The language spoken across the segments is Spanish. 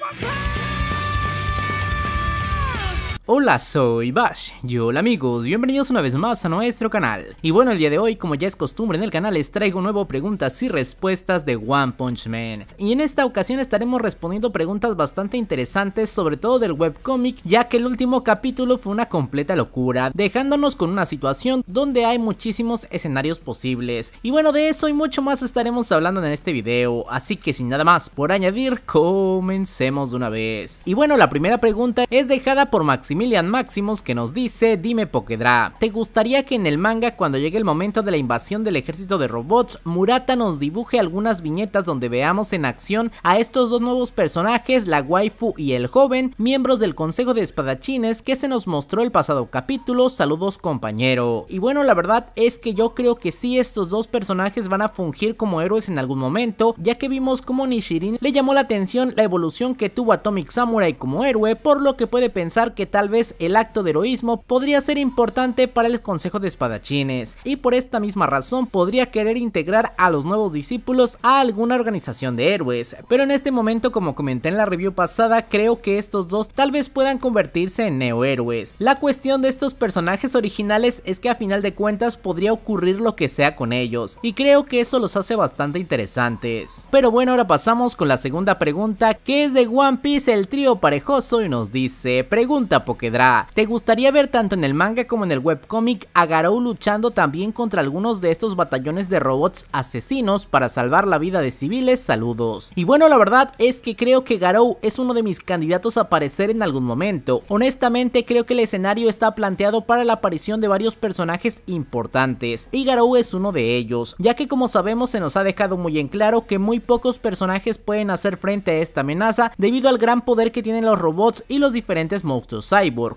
my power. Hola, soy Bash. Y hola amigos, bienvenidos una vez más a nuestro canal. Y bueno, el día de hoy, como ya es costumbre en el canal, les traigo nuevo preguntas y respuestas de One Punch Man. Y en esta ocasión estaremos respondiendo preguntas bastante interesantes, sobre todo del webcomic, ya que el último capítulo fue una completa locura, dejándonos con una situación donde hay muchísimos escenarios posibles. Y bueno, de eso y mucho más estaremos hablando en este video, así que sin nada más por añadir, comencemos de una vez. Y bueno, la primera pregunta es dejada por Maxim Maximilian Maximus que nos dice, dime Pokedra, ¿te gustaría que en el manga cuando llegue el momento de la invasión del ejército de robots, Murata nos dibuje algunas viñetas donde veamos en acción a estos dos nuevos personajes, la waifu y el joven, miembros del consejo de espadachines que se nos mostró el pasado capítulo, saludos compañero. Y bueno, la verdad es que yo creo que sí estos dos personajes van a fungir como héroes en algún momento, ya que vimos como Nishirin le llamó la atención la evolución que tuvo Atomic Samurai como héroe, por lo que puede pensar que tal vez el acto de heroísmo podría ser importante para el Consejo de Espadachines y por esta misma razón podría querer integrar a los nuevos discípulos a alguna organización de héroes, pero en este momento como comenté en la review pasada creo que estos dos tal vez puedan convertirse en neo héroes La cuestión de estos personajes originales es que a final de cuentas podría ocurrir lo que sea con ellos y creo que eso los hace bastante interesantes. Pero bueno ahora pasamos con la segunda pregunta que es de One Piece el trío parejoso y nos dice pregunta Pokedra. ¿Te gustaría ver tanto en el manga como en el webcómic a Garou luchando también contra algunos de estos batallones de robots asesinos para salvar la vida de civiles? Saludos. Y bueno, la verdad es que creo que Garou es uno de mis candidatos a aparecer en algún momento. Honestamente, creo que el escenario está planteado para la aparición de varios personajes importantes, y Garou es uno de ellos, ya que como sabemos se nos ha dejado muy en claro que muy pocos personajes pueden hacer frente a esta amenaza debido al gran poder que tienen los robots y los diferentes monstruos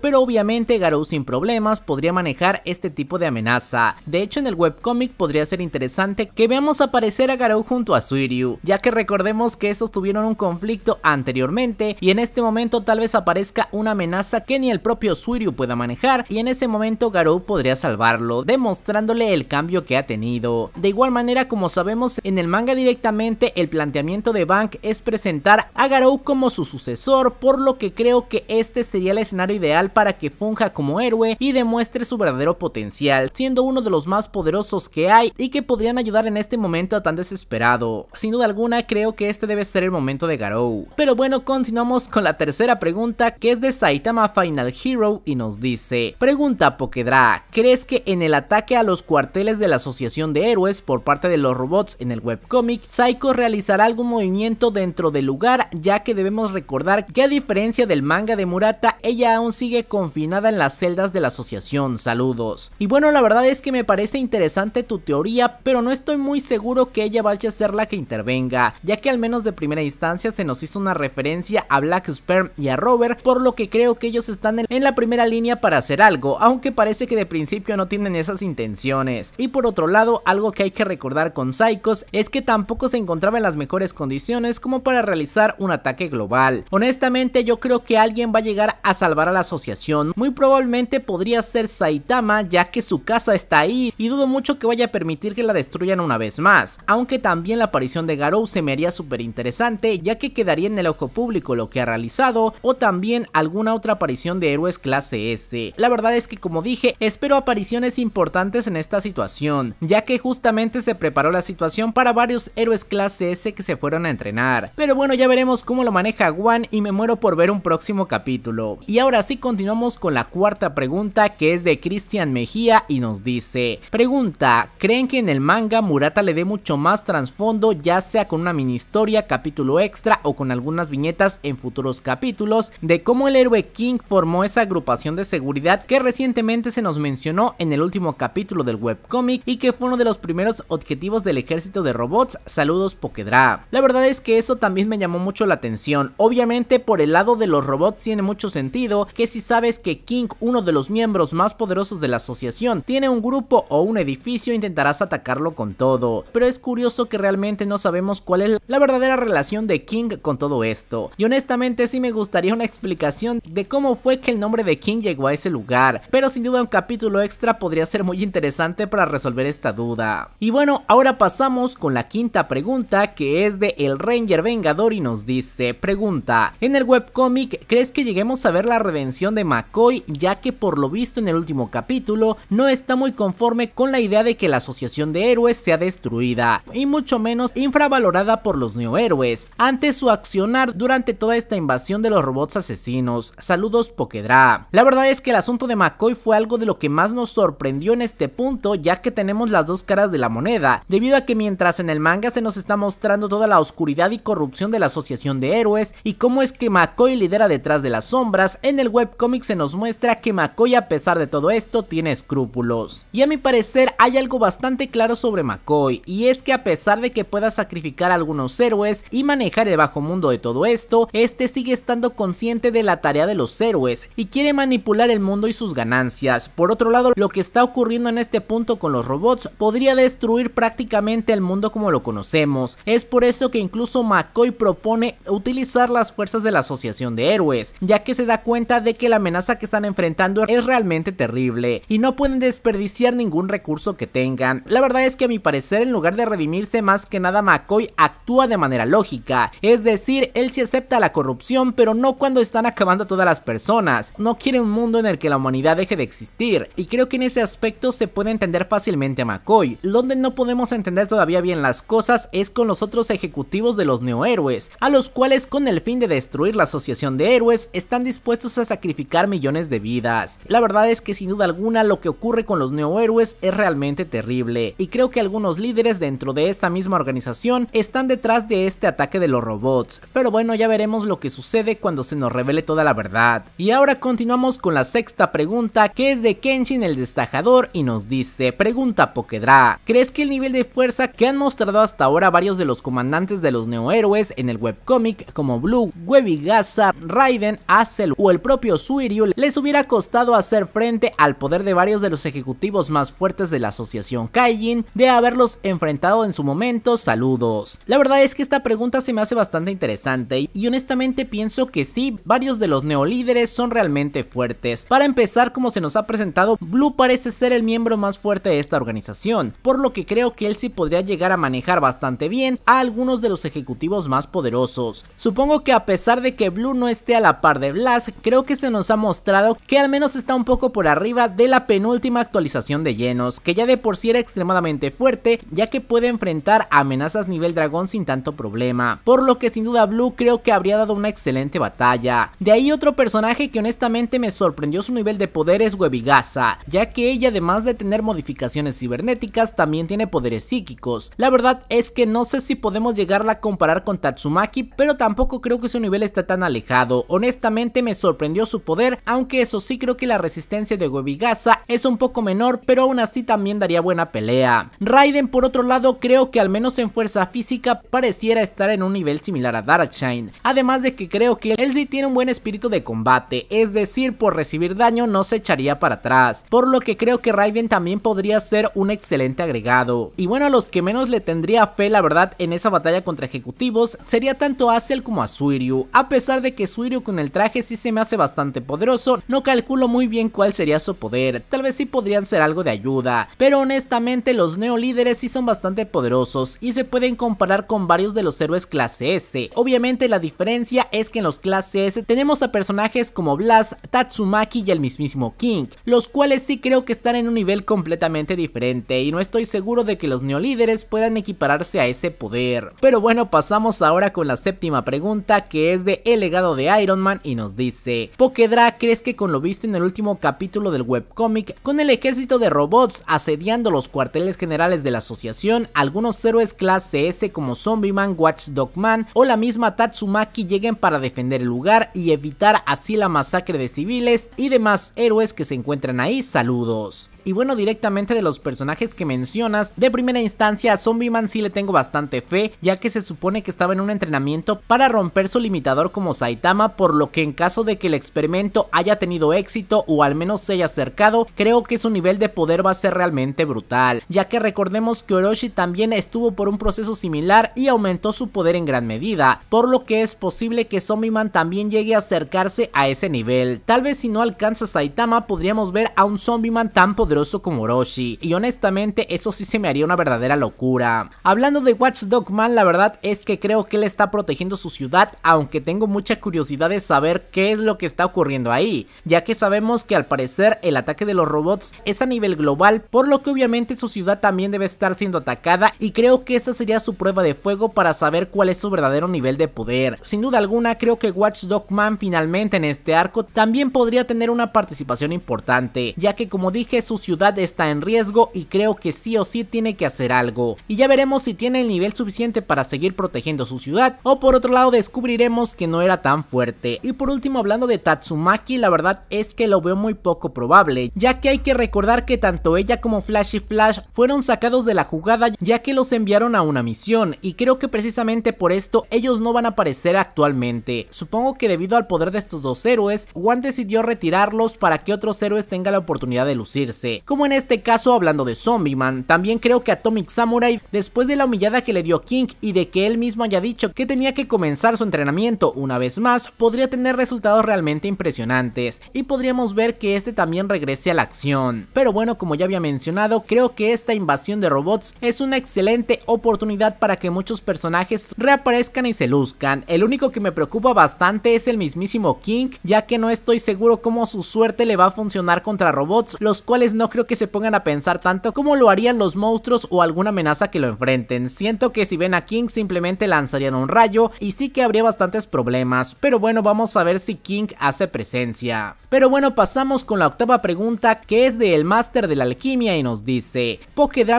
pero obviamente Garou sin problemas podría manejar este tipo de amenaza. De hecho en el webcomic podría ser interesante que veamos aparecer a Garou junto a Suiryu, ya que recordemos que estos tuvieron un conflicto anteriormente y en este momento tal vez aparezca una amenaza que ni el propio Suiryu pueda manejar y en ese momento Garou podría salvarlo, demostrándole el cambio que ha tenido. De igual manera como sabemos en el manga directamente el planteamiento de Bank es presentar a Garou como su sucesor, por lo que creo que este sería el escenario ideal para que funja como héroe y demuestre su verdadero potencial, siendo uno de los más poderosos que hay y que podrían ayudar en este momento tan desesperado. Sin duda alguna creo que este debe ser el momento de Garou. Pero bueno, continuamos con la tercera pregunta que es de Saitama Final Hero y nos dice, pregunta Pokedra, ¿crees que en el ataque a los cuarteles de la Asociación de Héroes por parte de los robots en el webcomic, Saiko realizará algún movimiento dentro del lugar ya que debemos recordar que a diferencia del manga de Murata, ella sigue confinada en las celdas de la asociación, saludos. Y bueno, la verdad es que me parece interesante tu teoría, pero no estoy muy seguro que ella vaya a ser la que intervenga, ya que al menos de primera instancia se nos hizo una referencia a Black Sperm y a Robert, por lo que creo que ellos están en la primera línea para hacer algo, aunque parece que de principio no tienen esas intenciones. Y por otro lado, algo que hay que recordar con Psychos es que tampoco se encontraba en las mejores condiciones como para realizar un ataque global. Honestamente yo creo que alguien va a llegar a salvar a la asociación, muy probablemente podría ser Saitama ya que su casa está ahí y dudo mucho que vaya a permitir que la destruyan una vez más, aunque también la aparición de Garou se me haría súper interesante ya que quedaría en el ojo público lo que ha realizado o también alguna otra aparición de héroes clase S. La verdad es que como dije, espero apariciones importantes en esta situación, ya que justamente se preparó la situación para varios héroes clase S que se fueron a entrenar. Pero bueno, ya veremos cómo lo maneja Juan y me muero por ver un próximo capítulo. Y ahora así continuamos con la cuarta pregunta que es de Cristian Mejía y nos dice, pregunta, ¿creen que en el manga Murata le dé mucho más trasfondo ya sea con una mini historia, capítulo extra o con algunas viñetas en futuros capítulos de cómo el héroe King formó esa agrupación de seguridad que recientemente se nos mencionó en el último capítulo del webcomic y que fue uno de los primeros objetivos del ejército de robots? Saludos Pokedra. La verdad es que eso también me llamó mucho la atención, obviamente por el lado de los robots tiene mucho sentido que si sabes que King, uno de los miembros más poderosos de la asociación, tiene un grupo o un edificio intentarás atacarlo con todo, pero es curioso que realmente no sabemos cuál es la verdadera relación de King con todo esto, y honestamente sí me gustaría una explicación de cómo fue que el nombre de King llegó a ese lugar, pero sin duda un capítulo extra podría ser muy interesante para resolver esta duda. Y bueno, ahora pasamos con la quinta pregunta que es de El Ranger Vengador y nos dice, pregunta, en el webcomic, ¿crees que lleguemos a ver la redención de McCoy ya que por lo visto en el último capítulo no está muy conforme con la idea de que la asociación de héroes sea destruida y mucho menos infravalorada por los neohéroes ante su accionar durante toda esta invasión de los robots asesinos. Saludos Pokedra. La verdad es que el asunto de McCoy fue algo de lo que más nos sorprendió en este punto ya que tenemos las dos caras de la moneda debido a que mientras en el manga se nos está mostrando toda la oscuridad y corrupción de la asociación de héroes y cómo es que McCoy lidera detrás de las sombras en el el webcomic se nos muestra que McCoy, a pesar de todo esto tiene escrúpulos. Y a mi parecer hay algo bastante claro sobre McCoy y es que a pesar de que pueda sacrificar a algunos héroes y manejar el bajo mundo de todo esto, este sigue estando consciente de la tarea de los héroes y quiere manipular el mundo y sus ganancias. Por otro lado, lo que está ocurriendo en este punto con los robots podría destruir prácticamente el mundo como lo conocemos. Es por eso que incluso McCoy propone utilizar las fuerzas de la Asociación de Héroes, ya que se da cuenta de que la amenaza que están enfrentando es realmente terrible y no pueden desperdiciar ningún recurso que tengan. La verdad es que a mi parecer en lugar de redimirse más que nada McCoy actúa de manera lógica, es decir, él sí acepta la corrupción pero no cuando están acabando todas las personas, no quiere un mundo en el que la humanidad deje de existir y creo que en ese aspecto se puede entender fácilmente a McCoy, donde no podemos entender todavía bien las cosas es con los otros ejecutivos de los neohéroes, a los cuales con el fin de destruir la asociación de héroes están dispuestos a sacrificar millones de vidas. La verdad es que sin duda alguna lo que ocurre con los neohéroes es realmente terrible y creo que algunos líderes dentro de esta misma organización están detrás de este ataque de los robots, pero bueno ya veremos lo que sucede cuando se nos revele toda la verdad. Y ahora continuamos con la sexta pregunta que es de Kenshin el destajador y nos dice, pregunta Pokedra, ¿crees que el nivel de fuerza que han mostrado hasta ahora varios de los comandantes de los neohéroes en el webcomic como Blue, Webby Gaza, Raiden, Hassel o el propio Suiryu les hubiera costado hacer frente al poder de varios de los ejecutivos más fuertes de la asociación Kaijin de haberlos enfrentado en su momento, saludos. La verdad es que esta pregunta se me hace bastante interesante y honestamente pienso que sí, varios de los neolíderes son realmente fuertes. Para empezar, como se nos ha presentado, Blue parece ser el miembro más fuerte de esta organización, por lo que creo que él sí podría llegar a manejar bastante bien a algunos de los ejecutivos más poderosos. Supongo que a pesar de que Blue no esté a la par de Blas, creo que se nos ha mostrado que al menos está un poco por arriba de la penúltima actualización de llenos, que ya de por sí era extremadamente fuerte, ya que puede enfrentar amenazas nivel dragón sin tanto problema, por lo que sin duda Blue creo que habría dado una excelente batalla. De ahí otro personaje que honestamente me sorprendió su nivel de poder es Webigasa, ya que ella además de tener modificaciones cibernéticas también tiene poderes psíquicos. La verdad es que no sé si podemos llegarla a comparar con Tatsumaki, pero tampoco creo que su nivel está tan alejado. Honestamente me sorprendió su poder, aunque eso sí creo que la resistencia de Gobigasa es un poco menor, pero aún así también daría buena pelea. Raiden por otro lado creo que al menos en fuerza física pareciera estar en un nivel similar a Darkshine, además de que creo que él sí tiene un buen espíritu de combate, es decir, por recibir daño no se echaría para atrás, por lo que creo que Raiden también podría ser un excelente agregado. Y bueno, a los que menos le tendría fe la verdad en esa batalla contra ejecutivos sería tanto a como a Suiryu, a pesar de que Suiryu con el traje sí se me hace bastante poderoso, no calculo muy bien cuál sería su poder, tal vez sí podrían ser algo de ayuda, pero honestamente los neolíderes sí son bastante poderosos y se pueden comparar con varios de los héroes clase S, obviamente la diferencia es que en los clase S tenemos a personajes como Blast, Tatsumaki y el mismísimo King, los cuales sí creo que están en un nivel completamente diferente y no estoy seguro de que los neolíderes puedan equipararse a ese poder. Pero bueno, pasamos ahora con la séptima pregunta que es de El legado de Iron Man y nos dice, Pokedra que con lo visto en el último capítulo del webcómic, con el ejército de robots asediando los cuarteles generales de la asociación, algunos héroes clase S como Zombie Man, Watchdog Man o la misma Tatsumaki lleguen para defender el lugar y evitar así la masacre de civiles y demás héroes que se encuentran ahí. Saludos y bueno, directamente de los personajes que mencionas, de primera instancia a Zombie Man sí le tengo bastante fe, ya que se supone que estaba en un entrenamiento para romper su limitador como Saitama, por lo que en caso de que el experimento haya tenido éxito o al menos se haya acercado, creo que su nivel de poder va a ser realmente brutal, ya que recordemos que Orochi también estuvo por un proceso similar y aumentó su poder en gran medida, por lo que es posible que Zombie Man también llegue a acercarse a ese nivel. Tal vez si no alcanza Saitama podríamos ver a un Zombie Man tan poderoso como Orochi, y honestamente eso sí se me haría una verdadera locura. Hablando de Watchdog Man, la verdad es que creo que él está protegiendo su ciudad, aunque tengo mucha curiosidad de saber qué es lo que está ocurriendo ahí, ya que sabemos que al parecer el ataque de los robots es a nivel global, por lo que obviamente su ciudad también debe estar siendo atacada y creo que esa sería su prueba de fuego para saber cuál es su verdadero nivel de poder. Sin duda alguna, creo que Watchdog Man finalmente en este arco también podría tener una participación importante, ya que como dije, su ciudad está en riesgo y creo que sí o sí tiene que hacer algo. Y ya veremos si tiene el nivel suficiente para seguir protegiendo su ciudad o por otro lado descubriremos que no era tan fuerte. Y por último hablando de Tatsumaki la verdad es que lo veo muy poco probable ya que hay que recordar que tanto ella como Flash y Flash fueron sacados de la jugada ya que los enviaron a una misión y creo que precisamente por esto ellos no van a aparecer actualmente. Supongo que debido al poder de estos dos héroes, Wan decidió retirarlos para que otros héroes tengan la oportunidad de lucirse. Como en este caso hablando de Zombie Man, también creo que Atomic Samurai, después de la humillada que le dio King y de que él mismo haya dicho que tenía que comenzar su entrenamiento una vez más, podría tener resultados realmente impresionantes y podríamos ver que este también regrese a la acción. Pero bueno, como ya había mencionado, creo que esta invasión de robots es una excelente oportunidad para que muchos personajes reaparezcan y se luzcan. El único que me preocupa bastante es el mismísimo King, ya que no estoy seguro cómo su suerte le va a funcionar contra robots, los cuales no no creo que se pongan a pensar tanto como lo harían los monstruos o alguna amenaza que lo enfrenten. Siento que si ven a King simplemente lanzarían un rayo y sí que habría bastantes problemas, pero bueno vamos a ver si King hace presencia. Pero bueno pasamos con la octava pregunta que es del El Máster de la Alquimia y nos dice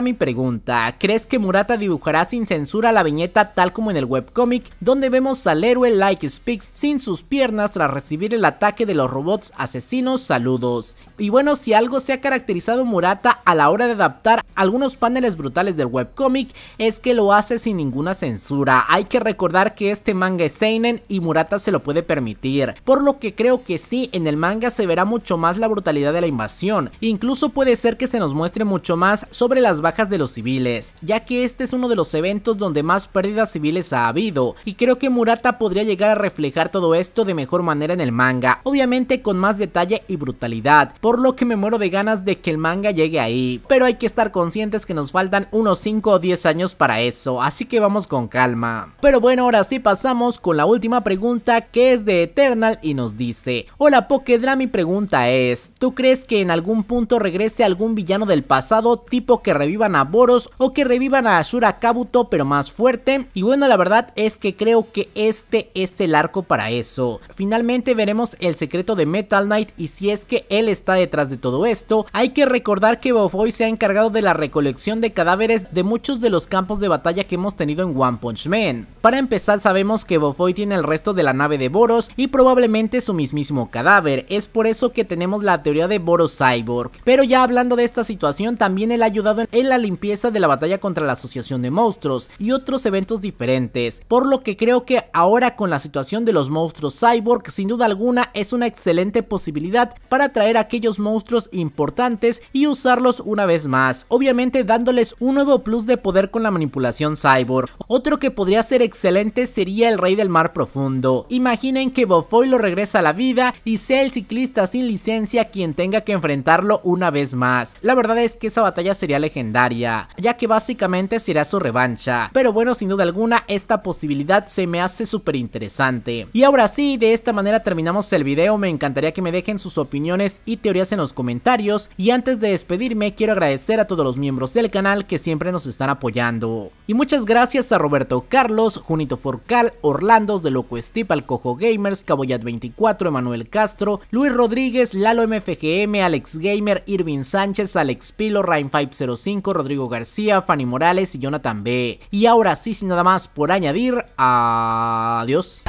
mi pregunta, ¿crees que Murata dibujará sin censura la viñeta tal como en el webcomic donde vemos al héroe Like Speaks sin sus piernas tras recibir el ataque de los robots asesinos? Saludos. Y bueno si algo se ha caracterizado Murata a la hora de adaptar algunos paneles brutales del webcomic es que lo hace sin ninguna censura. Hay que recordar que este manga es seinen y Murata se lo puede permitir, por lo que creo que sí, en el manga se verá mucho más la brutalidad de la invasión. Incluso puede ser que se nos muestre mucho más sobre las bajas de los civiles, ya que este es uno de los eventos donde más pérdidas civiles ha habido, y creo que Murata podría llegar a reflejar todo esto de mejor manera en el manga, obviamente con más detalle y brutalidad, por lo que me muero de ganas de que el manga llegue ahí, pero hay que estar conscientes que nos faltan unos 5 o 10 años para eso, así que vamos con calma. Pero bueno, ahora sí pasamos con la última pregunta que es de Eternal y nos dice, hola Pokedra, mi pregunta es, ¿tú crees que en algún punto regrese algún villano del pasado tipo que revivan a Boros o que revivan a Ashura Kabuto pero más fuerte? Y bueno, la verdad es que creo que este es el arco para eso. Finalmente veremos el secreto de Metal Knight y si es que él está detrás de todo esto, hay que recordar que Bofoy se ha encargado de la recolección de cadáveres de muchos de los campos de batalla que hemos tenido en One Punch Man. Para empezar sabemos que Bofoy tiene el resto de la nave de Boros y probablemente su mismísimo cadáver, es por eso que tenemos la teoría de Boros Cyborg. Pero ya hablando de esta situación también él ha ayudado en la limpieza de la batalla contra la Asociación de Monstruos y otros eventos diferentes, por lo que creo que ahora con la situación de los monstruos Cyborg sin duda alguna es una excelente posibilidad para atraer aquellos monstruos importantes y usarlos una vez más, obviamente dándoles un nuevo plus de poder con la manipulación cyborg. Otro que podría ser excelente sería el rey del mar profundo. Imaginen que Bofoy lo regresa a la vida y sea el ciclista sin licencia quien tenga que enfrentarlo una vez más. La verdad es que esa batalla sería legendaria, ya que básicamente será su revancha. Pero bueno, sin duda alguna, esta posibilidad se me hace súper interesante. Y ahora sí, de esta manera terminamos el video, me encantaría que me dejen sus opiniones y teorías en los comentarios y antes de despedirme quiero agradecer a todos los miembros del canal que siempre nos están apoyando. Y muchas gracias a Roberto Carlos, Junito Forcal, Orlandos de Loco Steep, Alcojo Gamers, Caboyat24, Emanuel Castro, Luis Rodríguez, Lalo MFGM, Alex Gamer, Irving Sánchez, Alex Pilo, Rain505, Rodrigo García, Fanny Morales y Jonathan B. Y ahora sí, sin nada más por añadir, adiós.